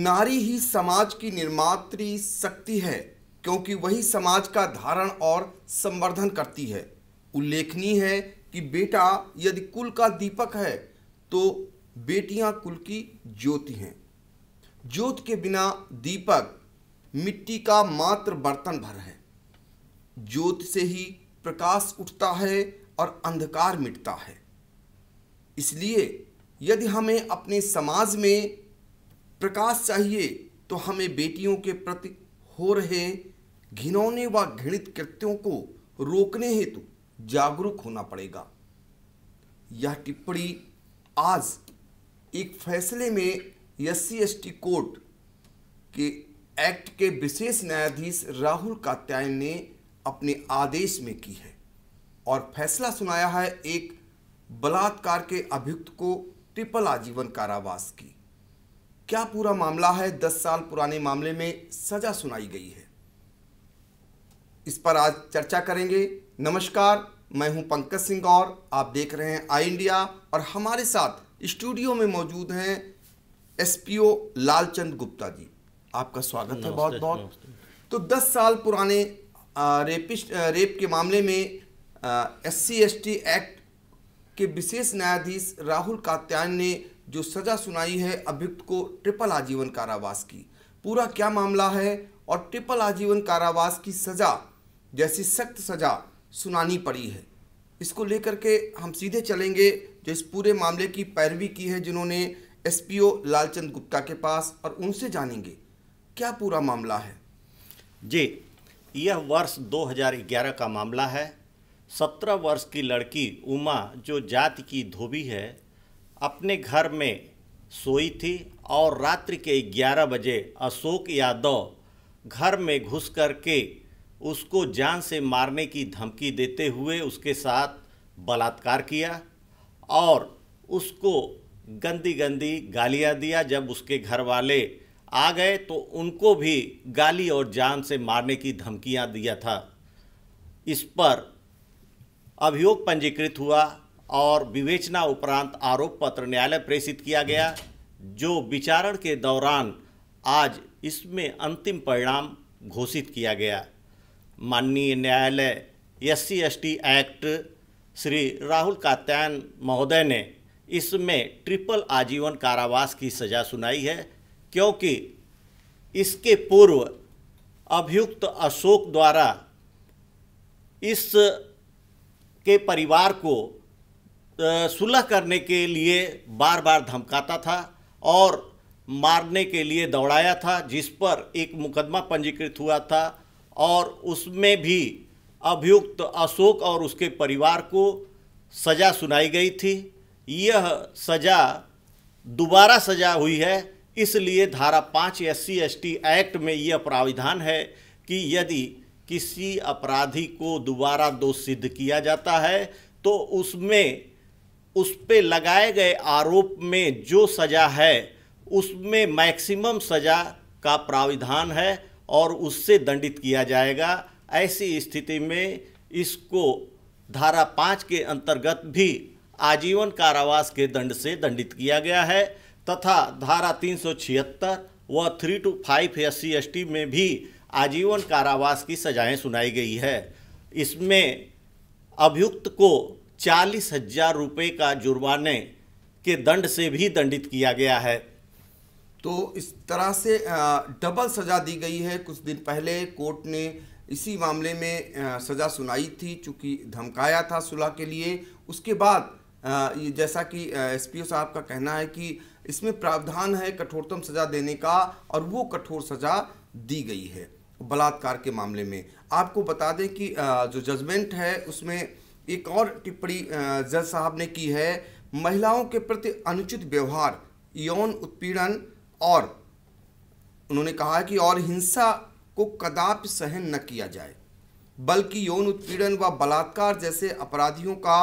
नारी ही समाज की निर्मात्री शक्ति है क्योंकि वही समाज का धारण और संवर्धन करती है उल्लेखनीय है कि बेटा यदि कुल का दीपक है तो बेटियां कुल की ज्योति हैं ज्योत के बिना दीपक मिट्टी का मात्र बर्तन भर है ज्योत से ही प्रकाश उठता है और अंधकार मिटता है इसलिए यदि हमें अपने समाज में प्रकाश चाहिए तो हमें बेटियों के प्रति हो रहे घिनौने व घृणित कृत्यों को रोकने हेतु जागरूक होना पड़ेगा यह टिप्पणी आज एक फैसले में एस सी कोर्ट के एक्ट के विशेष न्यायाधीश राहुल कात्यायन ने अपने आदेश में की है और फैसला सुनाया है एक बलात्कार के अभियुक्त को ट्रिपल आजीवन कारावास की क्या पूरा मामला है दस साल पुराने मामले में सजा सुनाई गई है इस पर आज चर्चा करेंगे नमस्कार मैं हूं पंकज सिंह और आप देख रहे हैं आई इंडिया और हमारे साथ स्टूडियो में मौजूद हैं एसपीओ लालचंद गुप्ता जी आपका स्वागत है बहुत बहुत तो दस साल पुराने रेपिस्ट रेप के मामले में एस सी एक्ट के विशेष न्यायाधीश राहुल कात्यायन ने जो सजा सुनाई है अभियुक्त को ट्रिपल आजीवन कारावास की पूरा क्या मामला है और ट्रिपल आजीवन कारावास की सजा जैसी सख्त सजा सुनानी पड़ी है इसको लेकर के हम सीधे चलेंगे जो इस पूरे मामले की पैरवी की है जिन्होंने एसपीओ लालचंद गुप्ता के पास और उनसे जानेंगे क्या पूरा मामला है जी यह वर्ष 2011 का मामला है 17 वर्ष की लड़की उमा जो जाति की धोबी है अपने घर में सोई थी और रात्रि के 11 बजे अशोक यादव घर में घुस करके उसको जान से मारने की धमकी देते हुए उसके साथ बलात्कार किया और उसको गंदी गंदी गालियाँ दिया जब उसके घर वाले आ गए तो उनको भी गाली और जान से मारने की धमकियां दिया था इस पर अभियोग पंजीकृत हुआ और विवेचना उपरांत आरोप पत्र न्यायालय प्रेषित किया गया जो विचारण के दौरान आज इसमें अंतिम परिणाम घोषित किया गया माननीय न्यायालय S C act Shri Rahul Katyayan महोदय ने इसमें ट्रिपल आजीवन कारावास की सज़ा सुनाई है क्योंकि इसके पूर्व अभियुक्त अशोक द्वारा इस के परिवार को सुलह करने के लिए बार बार धमकाता था और मारने के लिए दौड़ाया था जिस पर एक मुकदमा पंजीकृत हुआ था और उसमें भी अभियुक्त अशोक और उसके परिवार को सज़ा सुनाई गई थी यह सज़ा दोबारा सज़ा हुई है इसलिए धारा पाँच एस सी एक्ट में यह प्राविधान है कि यदि किसी अपराधी को दोबारा दोष सिद्ध किया जाता है तो उसमें उस पर लगाए गए आरोप में जो सज़ा है उसमें मैक्सिमम सज़ा का प्राविधान है और उससे दंडित किया जाएगा ऐसी स्थिति में इसको धारा पाँच के अंतर्गत भी आजीवन कारावास के दंड से दंडित किया गया है तथा धारा तीन सौ छिहत्तर व three two five S C S T में भी आजीवन कारावास की सजाएं सुनाई गई है इसमें अभियुक्त को चालीस हजार रुपये का जुर्माने के दंड से भी दंडित किया गया है तो इस तरह से डबल सज़ा दी गई है कुछ दिन पहले कोर्ट ने इसी मामले में सज़ा सुनाई थी चूँकि धमकाया था सुलह के लिए उसके बाद ये जैसा कि एसपीओ साहब का कहना है कि इसमें प्रावधान है कठोरतम सज़ा देने का और वो कठोर सज़ा दी गई है बलात्कार के मामले में आपको बता दें कि जो जजमेंट है उसमें एक और टिप्पणी जज साहब ने की है महिलाओं के प्रति अनुचित व्यवहार यौन उत्पीड़न और उन्होंने कहा कि और हिंसा को कदापि सहन न किया जाए बल्कि यौन उत्पीड़न व बलात्कार जैसे अपराधियों का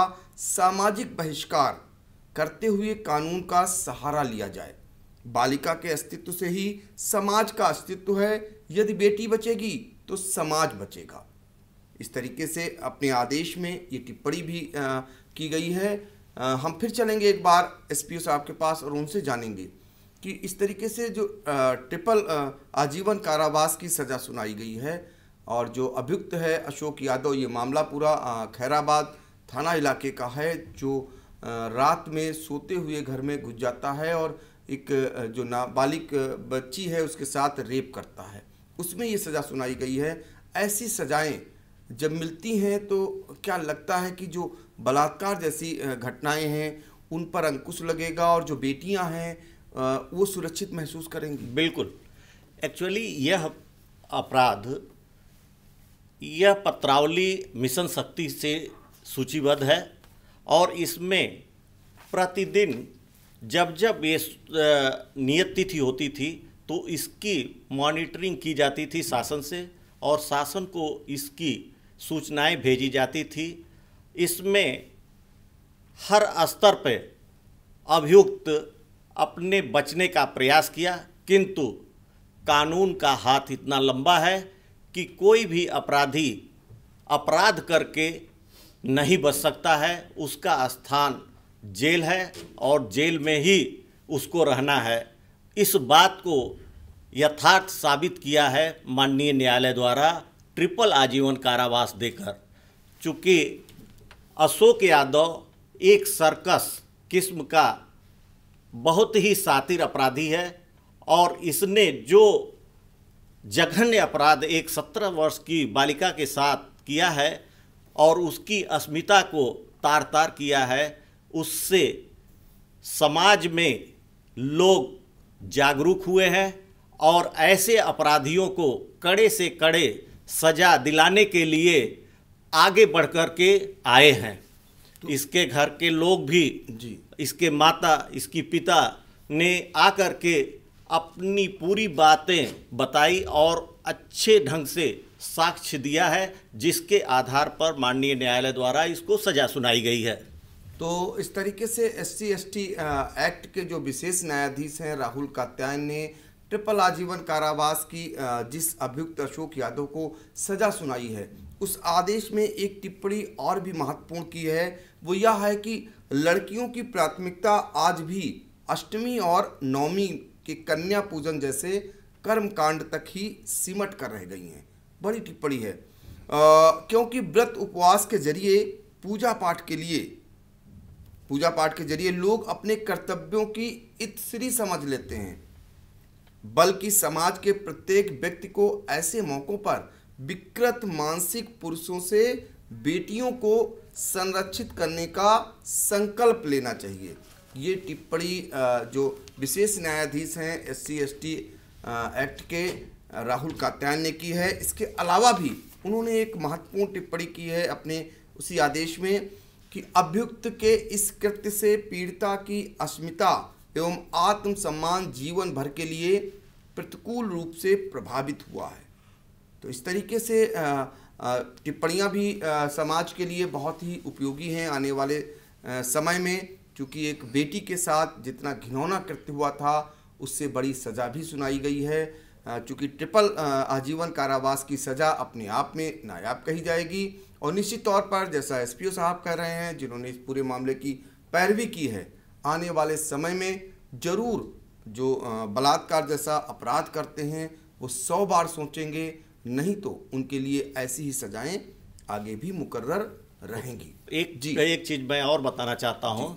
सामाजिक बहिष्कार करते हुए कानून का सहारा लिया जाए बालिका के अस्तित्व से ही समाज का अस्तित्व है यदि बेटी बचेगी तो समाज बचेगा इस तरीके से अपने आदेश में ये टिप्पणी भी आ, की गई है आ, हम फिर चलेंगे एक बार एसपीओ साहब के पास और उनसे जानेंगे कि इस तरीके से जो आ, ट्रिपल आ, आजीवन कारावास की सज़ा सुनाई गई है और जो अभियुक्त है अशोक यादव ये मामला पूरा खैराबाद थाना इलाके का है जो रात में सोते हुए घर में घुस जाता है और एक जो नाबालिग बच्ची है उसके साथ रेप करता है उसमें ये सज़ा सुनाई गई है ऐसी सज़ाएं जब मिलती हैं तो क्या लगता है कि जो बलात्कार जैसी घटनाएं हैं उन पर अंकुश लगेगा और जो बेटियां हैं वो सुरक्षित महसूस करेंगी बिल्कुल एक्चुअली यह अपराध यह पत्रावली मिशन शक्ति से सूचीबद्ध है और इसमें प्रतिदिन जब जब ये नियत तिथि होती थी तो इसकी मॉनिटरिंग की जाती थी शासन से और शासन को इसकी सूचनाएं भेजी जाती थी इसमें हर स्तर पर अभियुक्त अपने बचने का प्रयास किया किंतु कानून का हाथ इतना लंबा है कि कोई भी अपराधी अपराध करके नहीं बच सकता है उसका स्थान जेल है और जेल में ही उसको रहना है इस बात को यथार्थ साबित किया है माननीय न्यायालय द्वारा ट्रिपल आजीवन कारावास देकर चूँकि अशोक यादव एक सर्कस किस्म का बहुत ही सातिर अपराधी है और इसने जो जघन्य अपराध एक सत्रह वर्ष की बालिका के साथ किया है और उसकी अस्मिता को तार तार किया है उससे समाज में लोग जागरूक हुए हैं और ऐसे अपराधियों को कड़े से कड़े सजा दिलाने के लिए आगे बढ़ कर के आए हैं तो, इसके घर के लोग भी जी इसके माता इसकी पिता ने आकर के अपनी पूरी बातें बताई और अच्छे ढंग से साक्ष्य दिया है जिसके आधार पर माननीय न्यायालय द्वारा इसको सजा सुनाई गई है तो इस तरीके से एस सी एक्ट के जो विशेष न्यायाधीश हैं राहुल कात्यायन ने ट्रिपल आजीवन कारावास की जिस अभियुक्त अशोक यादव को सजा सुनाई है उस आदेश में एक टिप्पणी और भी महत्वपूर्ण की है वो यह है कि लड़कियों की प्राथमिकता आज भी अष्टमी और नवमी के कन्या पूजन जैसे कर्म कांड तक ही सिमट कर रह गई हैं बड़ी टिप्पणी है आ, क्योंकि व्रत उपवास के जरिए पूजा पाठ के लिए पूजा पाठ के जरिए लोग अपने कर्तव्यों की इतश्री समझ लेते हैं बल्कि समाज के प्रत्येक व्यक्ति को ऐसे मौक़ों पर विकृत मानसिक पुरुषों से बेटियों को संरक्षित करने का संकल्प लेना चाहिए ये टिप्पणी जो विशेष न्यायाधीश हैं S C S T act के राहुल कात्यायन ने की है इसके अलावा भी उन्होंने एक महत्वपूर्ण टिप्पणी की है अपने उसी आदेश में कि अभियुक्त के इस कृत्य से पीड़िता की अस्मिता एवं आत्मसम्मान जीवन भर के लिए प्रतिकूल रूप से प्रभावित हुआ है तो इस तरीके से टिप्पणियाँ भी समाज के लिए बहुत ही उपयोगी हैं आने वाले समय में चूँकि एक बेटी के साथ जितना घिनौना कृत्य हुआ था उससे बड़ी सज़ा भी सुनाई गई है चूँकि ट्रिपल आजीवन कारावास की सज़ा अपने आप में नायाब कही जाएगी और निश्चित तौर पर जैसा एसपीओ साहब कह रहे हैं जिन्होंने इस पूरे मामले की पैरवी की है आने वाले समय में ज़रूर जो बलात्कार जैसा अपराध करते हैं वो सौ बार सोचेंगे नहीं तो उनके लिए ऐसी ही सजाएं आगे भी मुकर्र रहेंगी एक जी एक चीज़ मैं और बताना चाहता हूँ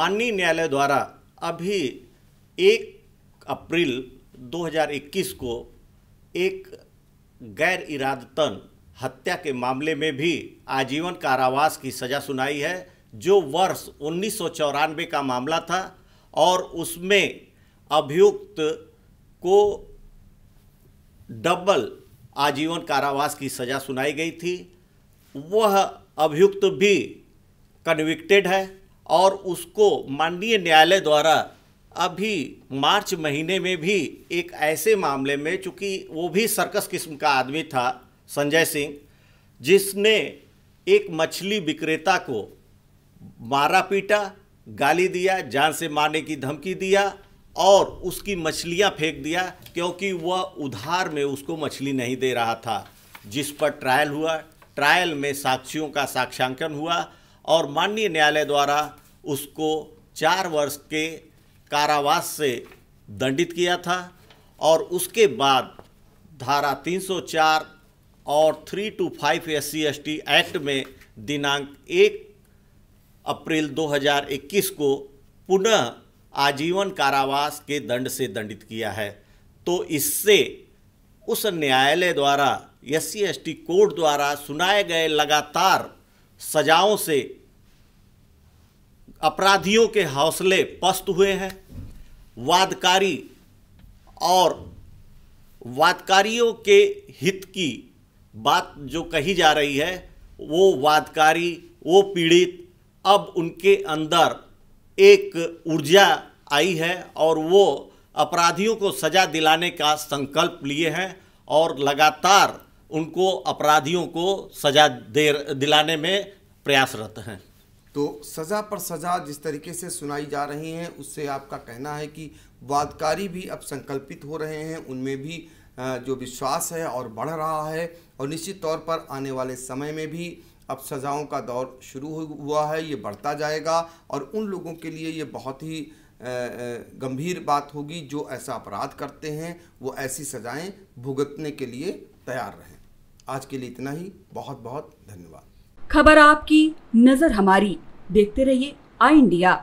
माननीय न्यायालय द्वारा अभी एक अप्रैल 2021 को एक गैर इरादतन हत्या के मामले में भी आजीवन कारावास की सज़ा सुनाई है जो वर्ष उन्नीस का मामला था और उसमें अभियुक्त को डबल आजीवन कारावास की सज़ा सुनाई गई थी वह अभियुक्त भी कन्विक्टेड है और उसको माननीय न्यायालय द्वारा अभी मार्च महीने में भी एक ऐसे मामले में चूँकि वो भी सर्कस किस्म का आदमी था संजय सिंह जिसने एक मछली विक्रेता को मारा पीटा गाली दिया जान से मारने की धमकी दिया और उसकी मछलियां फेंक दिया क्योंकि वह उधार में उसको मछली नहीं दे रहा था जिस पर ट्रायल हुआ ट्रायल में साक्षियों का साक्षांकन हुआ और माननीय न्यायालय द्वारा उसको चार वर्ष के कारावास से दंडित किया था और उसके बाद धारा 304 और 325 एस सी एक्ट में दिनांक एक अप्रैल 2021 को पुनः आजीवन कारावास के दंड से दंडित किया है तो इससे उस न्यायालय द्वारा S C S T court द्वारा सुनाए गए लगातार सजाओं से अपराधियों के हौसले पस्त हुए हैं वादकारी और वादकारियों के हित की बात जो कही जा रही है वो वादकारी वो पीड़ित अब उनके अंदर एक ऊर्जा आई है और वो अपराधियों को सज़ा दिलाने का संकल्प लिए हैं और लगातार उनको अपराधियों को सज़ा दे दिलाने में प्रयासरत हैं तो सज़ा पर सज़ा जिस तरीके से सुनाई जा रही हैं उससे आपका कहना है कि वादकारी भी अब संकल्पित हो रहे हैं उनमें भी जो विश्वास है और बढ़ रहा है और निश्चित तौर पर आने वाले समय में भी अब सज़ाओं का दौर शुरू हुआ है ये बढ़ता जाएगा और उन लोगों के लिए ये बहुत ही गंभीर बात होगी जो ऐसा अपराध करते हैं वो ऐसी सज़ाएं भुगतने के लिए तैयार रहें आज के लिए इतना ही बहुत बहुत धन्यवाद खबर आपकी नज़र हमारी देखते रहिए आई इंडिया